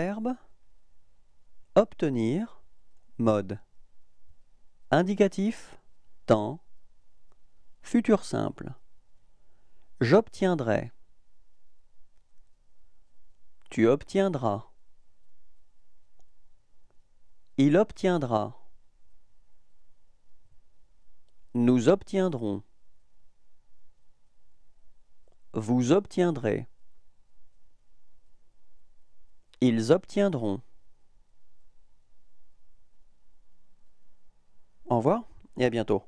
Verbe obtenir, mode. Indicatif, temps. Futur simple. J'obtiendrai. Tu obtiendras. Il obtiendra. Nous obtiendrons. Vous obtiendrez. Ils obtiendront. Au revoir et à bientôt.